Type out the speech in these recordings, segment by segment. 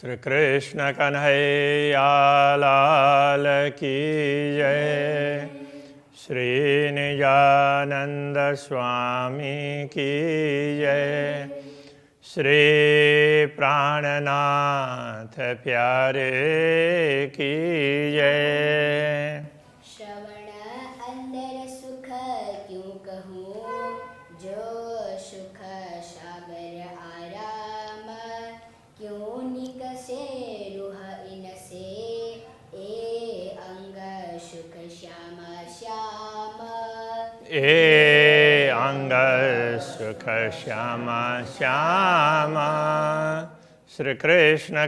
श्री कृष्ण कन्हैया लाल की जय निजानंद स्वामी की जय श्री प्राणनाथ प्यारे की जय ए अंग सुख श्यामा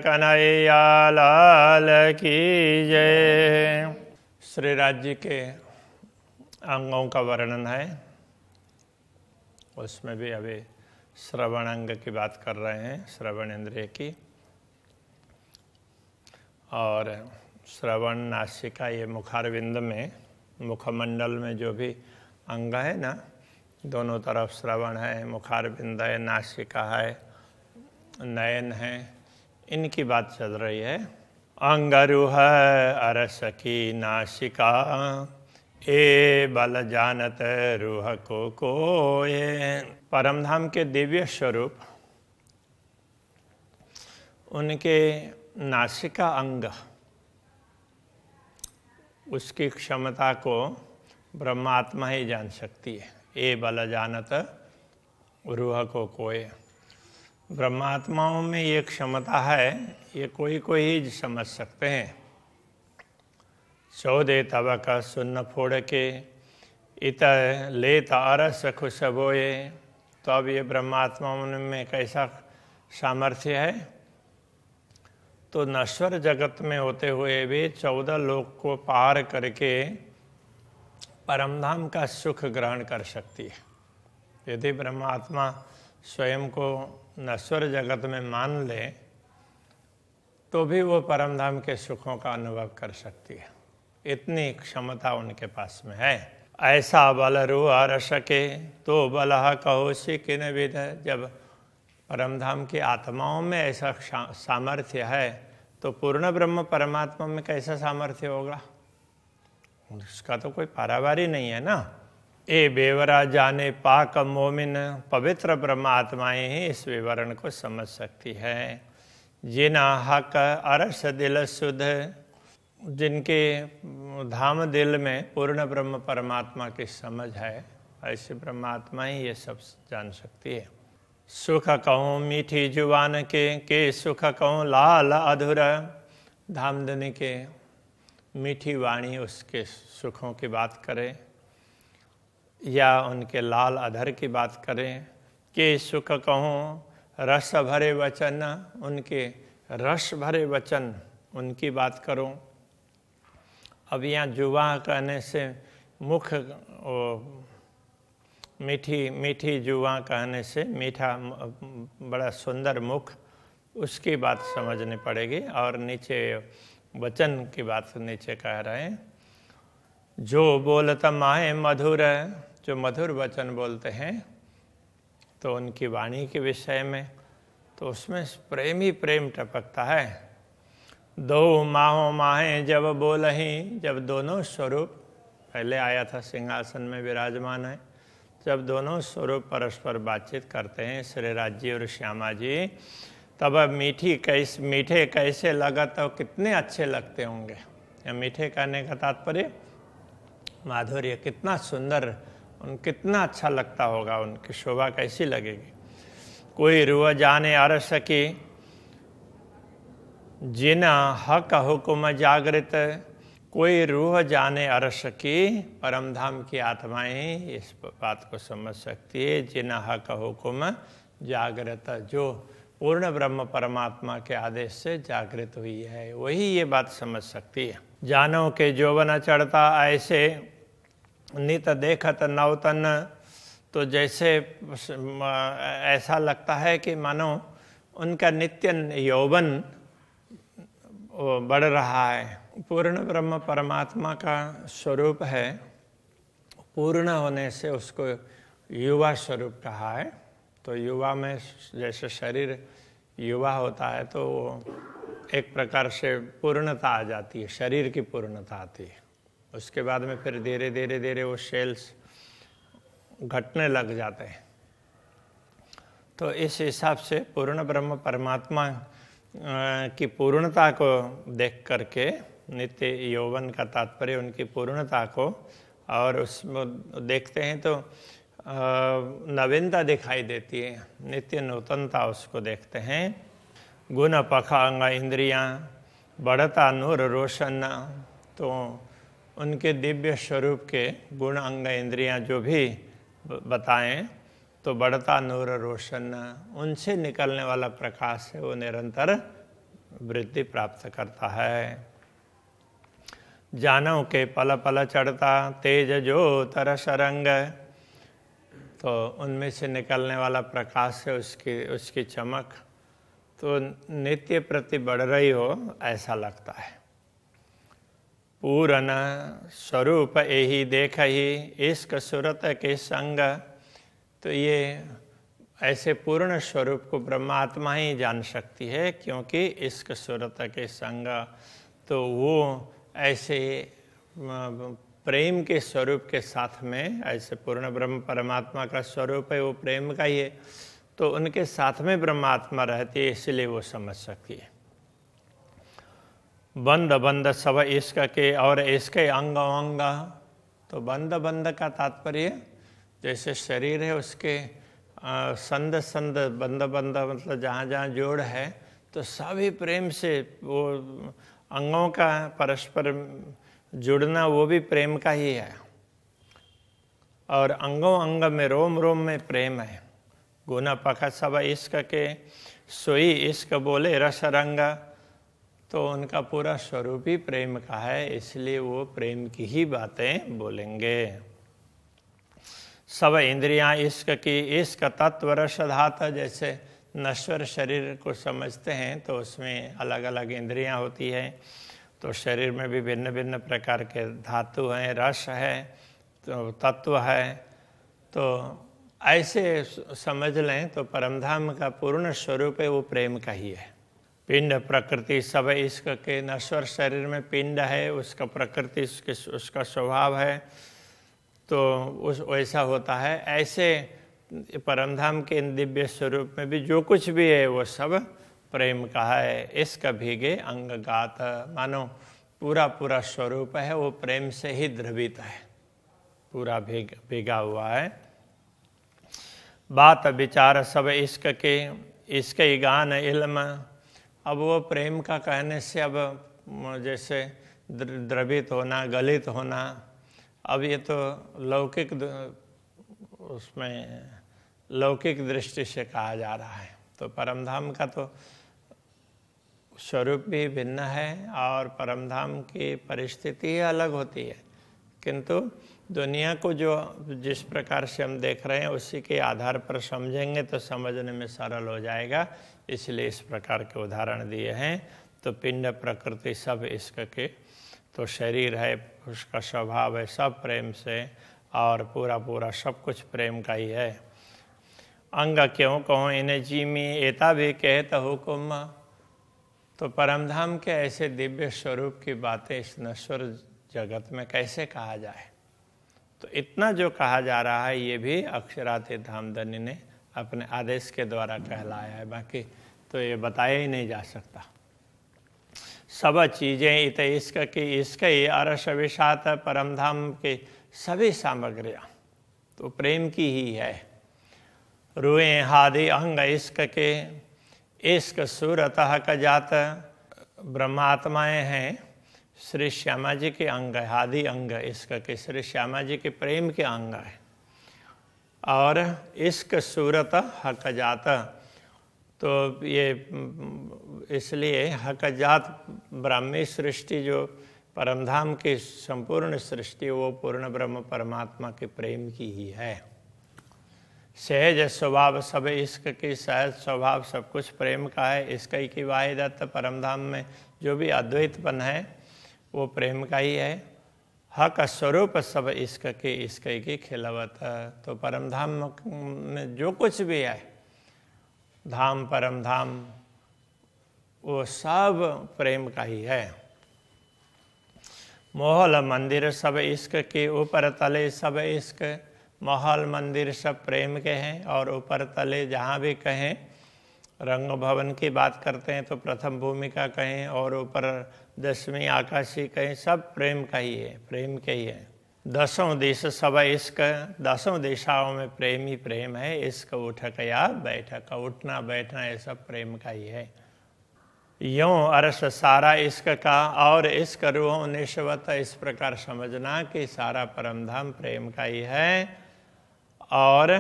कन्हैया लाल की जय श्री राज्य के अंगों का वर्णन है उसमें भी अभी श्रवण अंग की बात कर रहे हैं श्रवण इंद्रिय की और श्रवण नासिका ये मुखारविंद में मुखमंडल में जो भी अंग है ना दोनों तरफ श्रवण है मुखारबिंद है नासिका है नयन है इनकी बात चल रही है अंगरुह अरसकी नासिका ए बल जानत रूह को को ये परमधाम के दिव्य स्वरूप उनके नासिका अंग उसकी क्षमता को ब्रह्मात्मा ही जान सकती है ए बल जानत रूह को कोय ब्रह्मात्माओं में ये क्षमता है ये कोई कोई ही समझ सकते हैं चौदे का सुन्न फोड़ के इत ले तरस खुशबोए तो अब ये ब्रह्मात्मा में कैसा सामर्थ्य है तो नश्वर जगत में होते हुए भी चौदह लोग को पार करके परमधाम का सुख ग्रहण कर सकती है यदि ब्रह्मात्मा स्वयं को नश्वर जगत में मान ले तो भी वो परमधाम के सुखों का अनुभव कर सकती है इतनी क्षमता उनके पास में है ऐसा बल रुआ रसके तो बलह कहो से किन विध जब परमधाम की आत्माओं में ऐसा सामर्थ्य है तो पूर्ण ब्रह्म परमात्मा में कैसा सामर्थ्य होगा उसका तो कोई पारावार नहीं है ना ए बेवरा जाने पाक मोमिन पवित्र परमात्माएं ही इस विवरण को समझ सकती है जिना हक अरस दिल सुध जिनके धाम दिल में पूर्ण ब्रह्म परमात्मा की समझ है ऐसे परमात्मा ही ये सब जान सकती है सुख कहूँ मीठी जुबान के के सुख कहूँ लाल अधूरा धनी के मीठी वाणी उसके सुखों की बात करें या उनके लाल अधर की बात करें कि सुख कहूँ रस भरे वचन उनके रस भरे वचन उनकी बात करो अब यहाँ जुबा कहने से मुख ओ, मीठी मीठी जुबा कहने से मीठा बड़ा सुंदर मुख उसकी बात समझनी पड़ेगी और नीचे वचन की बात से नीचे कह रहे हैं जो बोलता माए मधुर है जो मधुर वचन बोलते हैं तो उनकी वाणी के विषय में तो उसमें प्रेम ही प्रेम टपकता है दो माहो माहे जब बोल ही जब दोनों स्वरूप पहले आया था सिंहासन में विराजमान है जब दोनों स्वरूप परस्पर बातचीत करते हैं श्री राज्य और श्यामा जी तब मीठी कैसे मीठे कैसे लगा तो कितने अच्छे लगते होंगे या मीठे कहने का तात्पर्य माधुर्य कितना सुंदर उन कितना अच्छा लगता होगा उनकी शोभा कैसी लगेगी कोई रुआ जाने अर सके जिना हक हुकुम जागृत कोई रूह जाने अरस की परम धाम की आत्माएं इस बात को समझ सकती है जिना हक हुकुम जागृत जो पूर्ण ब्रह्म परमात्मा के आदेश से जागृत हुई है वही ये बात समझ सकती है जानो के जोवन चढ़ता ऐसे नित देखत नवतन तो जैसे ऐसा लगता है कि मानो उनका नित्य यौवन बढ़ रहा है पूर्ण ब्रह्म परमात्मा का स्वरूप है पूर्ण होने से उसको युवा स्वरूप कहा है तो युवा में जैसे शरीर युवा होता है तो एक प्रकार से पूर्णता आ जाती है शरीर की पूर्णता आती है उसके बाद में फिर धीरे धीरे धीरे वो सेल्स घटने लग जाते हैं तो इस हिसाब से पूर्ण ब्रह्म परमात्मा की पूर्णता को देख करके नित्य यौवन का तात्पर्य उनकी पूर्णता को और उसमें देखते हैं तो नवीनता दिखाई देती है नित्य नूतनता उसको देखते हैं गुण अंग इंद्रिया बढ़ता नूर रोशन तो उनके दिव्य स्वरूप के गुण अंग इंद्रियां जो भी बताएं तो बढ़ता नूर रोशन उनसे निकलने वाला प्रकाश है वो निरंतर वृद्धि प्राप्त करता है जानव के पल पल चढ़ता तेज जो तर सरंग तो उनमें से निकलने वाला प्रकाश है उसकी उसकी चमक तो नित्य प्रति बढ़ रही हो ऐसा लगता है पूरन स्वरूप यही देख ही इश्क सुरत के संग तो ये ऐसे पूर्ण स्वरूप को ब्रह्मात्मा ही जान सकती है क्योंकि इश्क सुरत के संग तो वो ऐसे प्रेम के स्वरूप के साथ में ऐसे पूर्ण ब्रह्म परमात्मा का स्वरूप है वो प्रेम का ही है तो उनके साथ में ब्रह्मात्मा रहती है इसलिए वो समझ सकती है बंद बंद सब ईश्क के और ईश्क अंग अंग तो बंद बंद का तात्पर्य जैसे शरीर है उसके संद संद बंद बंद मतलब जहाँ जहाँ जोड़ है तो सभी प्रेम से वो अंगों का परस्पर जुड़ना वो भी प्रेम का ही है और अंगों अंग में रोम रोम में प्रेम है गुना पखा सब इश्क के सोई इश्क बोले रस रंग तो उनका पूरा स्वरूप ही प्रेम का है इसलिए वो प्रेम की ही बातें बोलेंगे सब इंद्रियां इश्क की इश्क तत्व रस धात जैसे नश्वर शरीर को समझते हैं तो उसमें अलग अलग इंद्रियां होती हैं तो शरीर में भी भिन्न भिन्न प्रकार के धातु हैं रस है तो तत्व है तो ऐसे समझ लें तो परमधाम का पूर्ण स्वरूप है वो प्रेम का ही है पिंड प्रकृति सब के नश्वर शरीर में पिंड है उसका प्रकृति उसके उसका स्वभाव है तो उस वैसा होता है ऐसे परमधाम के इन दिव्य स्वरूप में भी जो कुछ भी है वो सब प्रेम का है इश्क भीगे अंग गात मानो पूरा पूरा स्वरूप है वो प्रेम से ही द्रवित है पूरा भीग भीगा हुआ है बात विचार सब इश्क के इश्क ही गान इल्म अब वो प्रेम का कहने से अब जैसे द्रवित होना गलित होना अब ये तो लौकिक उसमें लौकिक दृष्टि से कहा जा रहा है तो परमधाम का तो स्वरूप भी भिन्न है और परमधाम की परिस्थिति ही अलग होती है किंतु दुनिया को जो जिस प्रकार से हम देख रहे हैं उसी के आधार पर समझेंगे तो समझने में सरल हो जाएगा इसलिए इस प्रकार के उदाहरण दिए हैं तो पिंड प्रकृति सब इसके तो शरीर है उसका स्वभाव है सब प्रेम से और पूरा पूरा सब कुछ प्रेम का ही है अंग क्यों कहो इन्हें जी मी एता भी कहे तो हुकुम तो परमधाम के ऐसे दिव्य स्वरूप की बातें इस नश्वर जगत में कैसे कहा जाए तो इतना जो कहा जा रहा है ये भी अक्षराती धामधनी ने अपने आदेश के द्वारा कहलाया है बाकी तो ये बताया ही नहीं जा सकता सब चीज़ें इत इसक की इसके अरस विषात परमधाम के सभी सामग्रियाँ तो प्रेम की ही है रुए हादि अंग इश्क के इश्क सूरत का जात ब्रह्मात्माएं हैं श्री श्यामा जी के अंग है आदि अंग इसका के श्री श्यामा जी के प्रेम के अंग है और इश्क सूरत हक जात तो ये इसलिए हक जात ब्राह्मी सृष्टि जो परमधाम की संपूर्ण सृष्टि वो पूर्ण ब्रह्म परमात्मा के प्रेम की ही है सहज स्वभाव सब इश्क की सहज स्वभाव सब कुछ प्रेम का है इसका ही की वाहिदत्त परमधाम में जो भी अद्वैतपन है वो प्रेम का ही है हक स्वरूप सब इश्क के इश्क की खिलावत तो परमधाम में जो कुछ भी है धाम परम धाम वो सब प्रेम का ही है मोहल मंदिर सब इश्क के ऊपर तले सब इश्क महल मंदिर सब प्रेम के हैं और ऊपर तले जहाँ भी कहें रंग भवन की बात करते हैं तो प्रथम भूमिका कहें और ऊपर दसवीं आकाशी कहें सब प्रेम का ही है प्रेम के ही है दसों देश सब इश्क दसों दिशाओं में प्रेम ही प्रेम है इश्क उठक या बैठक उठना बैठना ये सब प्रेम का ही है यों अरस सारा इश्क का और इश्क रूहों निश्वत इस प्रकार समझना कि सारा परमधाम प्रेम का ही है और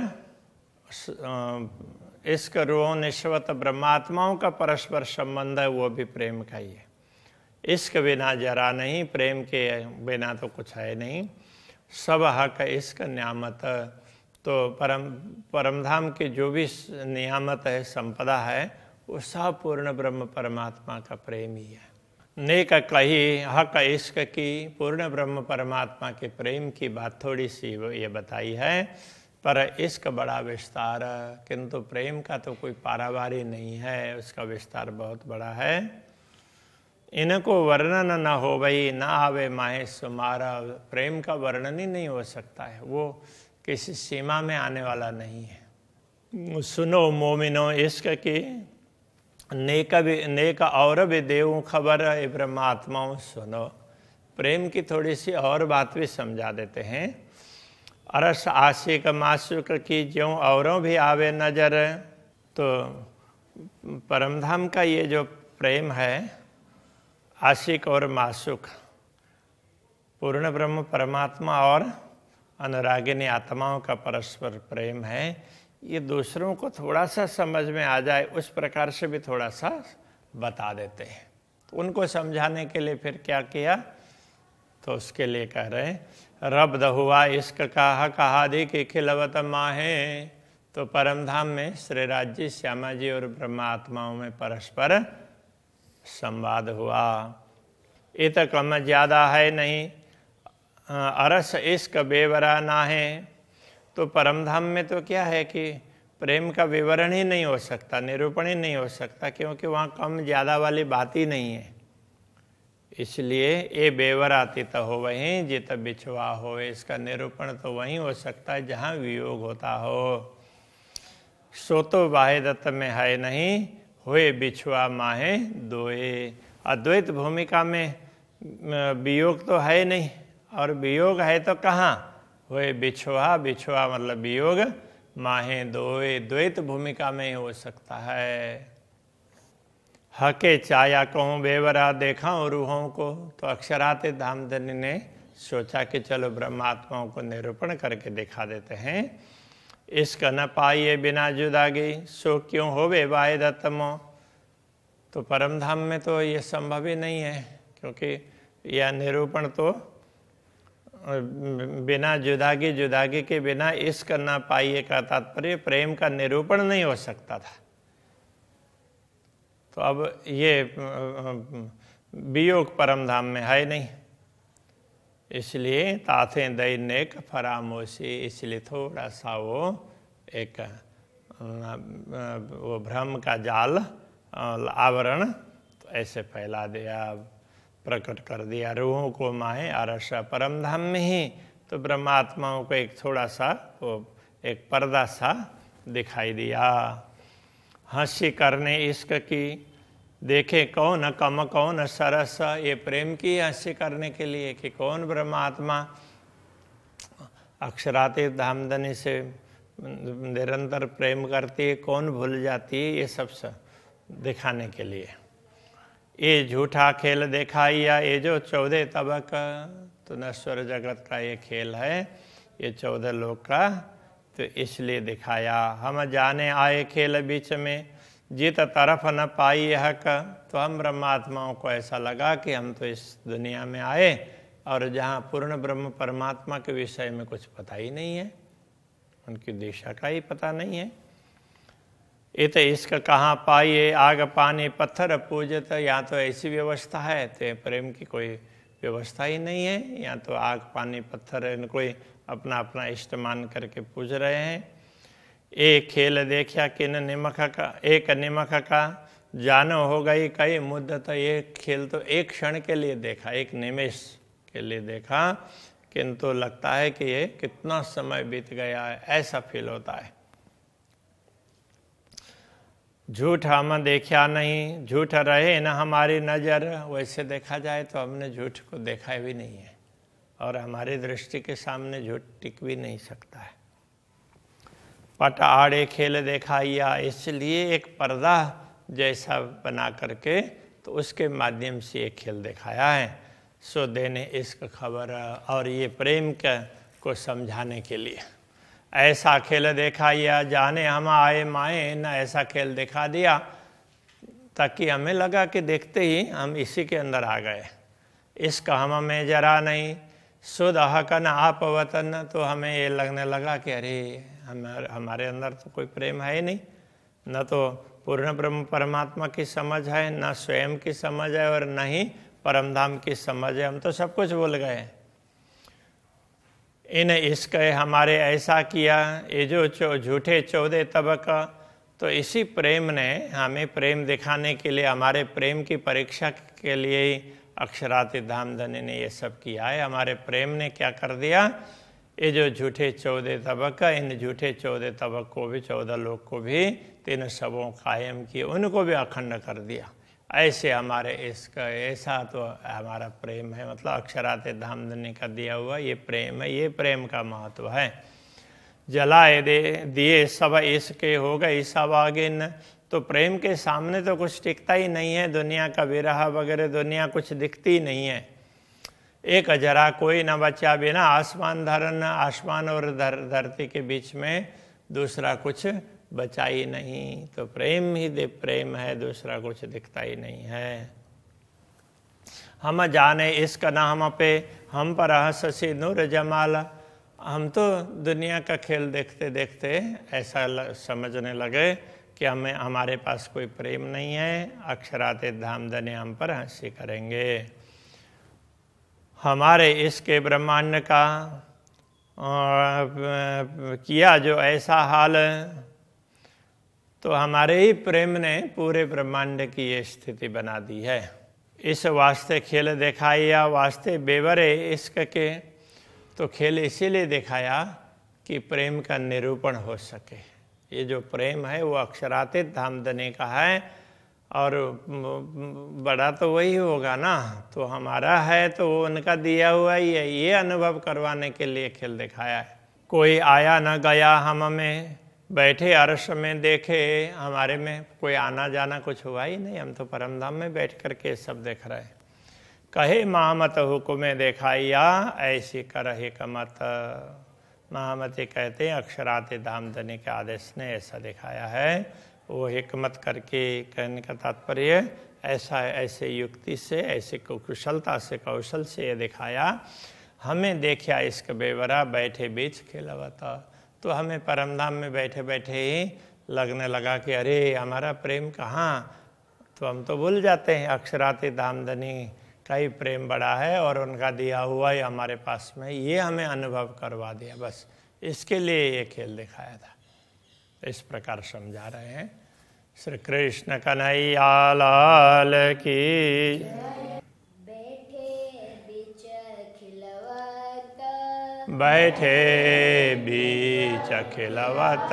इस रोह निश्वत ब्रह्मात्माओं का परस्पर संबंध है वो भी प्रेम का ही है इश्क बिना जरा नहीं प्रेम के बिना तो कुछ है नहीं सब हक इश्क नियामत तो परम परमधाम के जो भी नियामत है संपदा है वो सब पूर्ण ब्रह्म परमात्मा का प्रेम ही है नेक कही हक इश्क की पूर्ण ब्रह्म परमात्मा के प्रेम की बात थोड़ी सी ये बताई है पर इश्क बड़ा विस्तार किंतु प्रेम का तो कोई पारावारी नहीं है उसका विस्तार बहुत बड़ा है इनको वर्णन न हो भई ना आवे माहे सुमारा प्रेम का वर्णन ही नहीं हो सकता है वो किसी सीमा में आने वाला नहीं है सुनो मोमिनो इश्क की नेक भी नेक और भी देव खबर है ब्रह्मात्माओं सुनो प्रेम की थोड़ी सी और बात भी समझा देते हैं अरस आशिक मासुक की ज्यो औरों भी आवे नजर तो परमधाम का ये जो प्रेम है आशिक और मासुक पूर्ण ब्रह्म परमात्मा और अनुरागिनी आत्माओं का परस्पर प्रेम है ये दूसरों को थोड़ा सा समझ में आ जाए उस प्रकार से भी थोड़ा सा बता देते हैं तो उनको समझाने के लिए फिर क्या किया तो उसके लिए कह रहे हैं रब्द हुआ इश्क कहा कहादि की खिलवत माहे तो परम धाम में श्री राज्य श्यामा जी और ब्रह्मात्माओं में परस्पर संवाद हुआ इत तो कम ज़्यादा है नहीं अरस इश्क बेवरा ना है तो परम धाम में तो क्या है कि प्रेम का विवरण ही नहीं हो सकता निरूपण ही नहीं हो सकता क्योंकि वहाँ कम ज़्यादा वाली बात ही नहीं है इसलिए ये आती तो हो वहीं जित बिछवा हो इसका निरूपण तो वहीं हो सकता है जहाँ वियोग होता हो सो तो दत्त में है नहीं हुए बिछुआ माहे दोए अद्वैत भूमिका में वियोग तो है नहीं और वियोग है तो कहाँ हुए बिछुआ बिछुआ मतलब वियोग माहे दोए द्वैत भूमिका में ही हो सकता है हके चाया कहूँ बेवरा देखा रूहों को तो अक्षराते धामधनी ने सोचा कि चलो ब्रह्मात्माओं को निरूपण करके दिखा देते हैं इसका न पाइए बिना जुदागी सो क्यों हो वे वायद तो परम धाम में तो ये संभव ही नहीं है क्योंकि यह निरूपण तो बिना जुदागी जुदागी के बिना इश्क न पाइए का तात्पर्य प्रेम का निरूपण नहीं हो सकता था तो अब ये वियोग परम धाम में है नहीं इसलिए ताथे दैनिक फरामोशी इसलिए थोड़ा सा वो एक वो भ्रम का जाल आवरण तो ऐसे फैला दिया प्रकट कर दिया रूहों को माहे आरस परम धाम में ही तो ब्रह्मात्माओं को एक थोड़ा सा वो एक पर्दा सा दिखाई दिया हंसी करने इश्क की देखे कौन कम कौन सरस ये प्रेम की हंसी करने के लिए कि कौन ब्रह्मात्मा अक्षराती धामधनी से निरंतर प्रेम करती है कौन भूल जाती है ये सब दिखाने के लिए ये झूठा खेल या ये जो चौदह तबक तो नश्वर जगत का ये खेल है ये चौदह लोग का तो इसलिए दिखाया हम जाने आए खेल बीच में जीत तरफ न पाई यह का तो हम ब्रह्मात्माओं को ऐसा लगा कि हम तो इस दुनिया में आए और जहाँ पूर्ण ब्रह्म परमात्मा के विषय में कुछ पता ही नहीं है उनकी दिशा का ही पता नहीं है ये तो इसका कहाँ पाइए आग पानी पत्थर पूजत यहाँ तो ऐसी व्यवस्था है तो प्रेम की कोई व्यवस्था ही नहीं है यहाँ तो आग पानी पत्थर कोई अपना अपना इष्ट मान करके पूज रहे हैं एक खेल देखा किन निमख का एक निमख का जान हो गई कई मुद्दत ये खेल तो एक क्षण के लिए देखा एक निमेश के लिए देखा किंतु लगता है कि ये कितना समय बीत गया है ऐसा फील होता है झूठ हम देखा नहीं झूठ रहे ना हमारी नज़र वैसे देखा जाए तो हमने झूठ को देखा भी नहीं है और हमारे दृष्टि के सामने झूठ टिक भी नहीं सकता है पट आड़े खेल देखा या इसलिए एक पर्दा जैसा बना करके तो उसके माध्यम से एक खेल दिखाया है सो देने इश्क खबर और ये प्रेम के को समझाने के लिए ऐसा खेल देखा या जाने हम आए माए न ऐसा खेल दिखा दिया ताकि हमें लगा कि देखते ही हम इसी के अंदर आ गए इसका हम हमें जरा नहीं शुद्ध अहकन वतन तो हमें ये लगने लगा कि अरे हम हमारे अंदर तो कोई प्रेम है ही नहीं न तो पूर्ण ब्रह्म परमात्मा की समझ है न स्वयं की समझ है और न ही परमधाम की समझ है हम तो सब कुछ भूल गए इन इसके हमारे ऐसा किया ये जो चो झूठे चौदह तबका तो इसी प्रेम ने हमें प्रेम दिखाने के लिए हमारे प्रेम की परीक्षा के लिए ही धाम धामधने ने ये सब किया है हमारे प्रेम ने क्या कर दिया ये जो झूठे चौदह तबक इन झूठे चौदह तबक को भी चौदह लोग को भी तीन सबों कायम किए उनको भी अखंड कर दिया ऐसे हमारे इसका ऐसा तो हमारा प्रेम है मतलब अक्षरात धनी का दिया हुआ ये प्रेम है ये प्रेम का महत्व है जलाए दे दिए सब इसके हो गए सब आगे न तो प्रेम के सामने तो कुछ टिकता ही नहीं है दुनिया का विरह वगैरह दुनिया कुछ दिखती नहीं है एक अजरा कोई ना बचा बिना आसमान धरन आसमान और धर धरती के बीच में दूसरा कुछ बचा ही नहीं तो प्रेम ही दे प्रेम है दूसरा कुछ दिखता ही नहीं है हम जाने इसका नाम पे हम पर हसी नूर जमाल हम तो दुनिया का खेल देखते देखते ऐसा समझने लगे कि हमें हमारे पास कोई प्रेम नहीं है अक्षराते धने हम पर हंसी करेंगे हमारे इसके ब्रह्मांड का किया जो ऐसा हाल तो हमारे ही प्रेम ने पूरे ब्रह्मांड की ये स्थिति बना दी है इस वास्ते खेल दिखाया वास्ते बेवरे इश्क के तो खेल इसीलिए दिखाया कि प्रेम का निरूपण हो सके ये जो प्रेम है वो अक्षरातीत धाम देने का है और बड़ा तो वही होगा ना तो हमारा है तो वो उनका दिया हुआ ही है ये अनुभव करवाने के लिए खेल दिखाया है कोई आया ना गया हम हमें बैठे अरस में देखे हमारे में कोई आना जाना कुछ हुआ ही नहीं हम तो परम धाम में बैठ कर के सब देख रहे हैं कहे मामत हुकुमे देखाइया ऐसी करही कमत महामती कहते हैं अक्षरात देने के आदेश ने ऐसा दिखाया है वो हिकमत करके कहने का तात्पर्य ऐसा ऐसे युक्ति से ऐसे कुशलता से कौशल से ये दिखाया हमें देखा इश्क बेवरा बैठे बीच खेलावता तो हमें परमधाम में बैठे बैठे ही लगने लगा कि अरे हमारा प्रेम कहाँ तो हम तो भूल जाते हैं अक्षराते दामदनी का ही प्रेम बड़ा है और उनका दिया हुआ ही हमारे पास में ये हमें अनुभव करवा दिया बस इसके लिए ये खेल दिखाया था इस प्रकार समझा रहे हैं श्री कृष्ण कन्हैया लाल की बैठे बीच खिलवत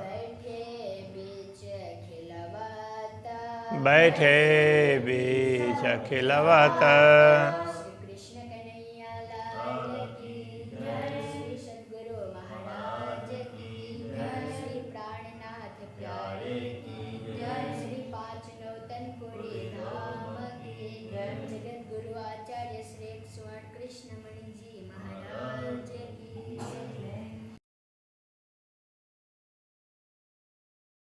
बैठे बीच खिलवत